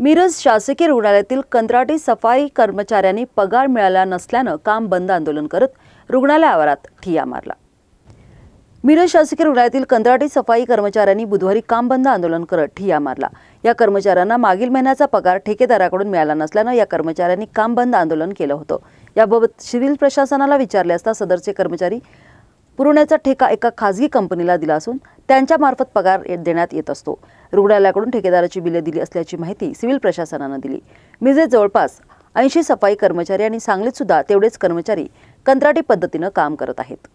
मिरज शासकीय रुग्णालयातील कंत्राटी सफाई कर्मचाऱ्यांनी पगार मिळाला नसल्यानं काम बंद आंदोलन करत रुग्णालय आवारात ठिया मारला मिरज शासकीय रुग्णालयातील कंत्राटी सफाई कर्मचाऱ्यांनी बुधवारी काम बंद आंदोलन करत ठिया मारला या कर्मचाऱ्यांना मागील महिन्याचा पगार ठेकेदाराकडून मिळाला नसल्यानं या कर्मचाऱ्यांनी काम बंद आंदोलन केलं होतं याबाबत सिव्हिल प्रशासनाला विचारले असता सदरचे कर्मचारी पुरवण्याचा ठेका एका खाजगी कंपनीला दिला असून त्यांच्यामार्फत पगार देण्यात येत असतो रुग्णालयाकडून ठेकेदाराची बिले दिली असल्याची माहिती सिव्हिल प्रशासनानं दिली मिजे जवळपास ऐंशी सफाई कर्मचारी आणि सांगलीत सुद्धा तेवढेच कर्मचारी कंत्राटी पद्धतीनं काम करत आहेत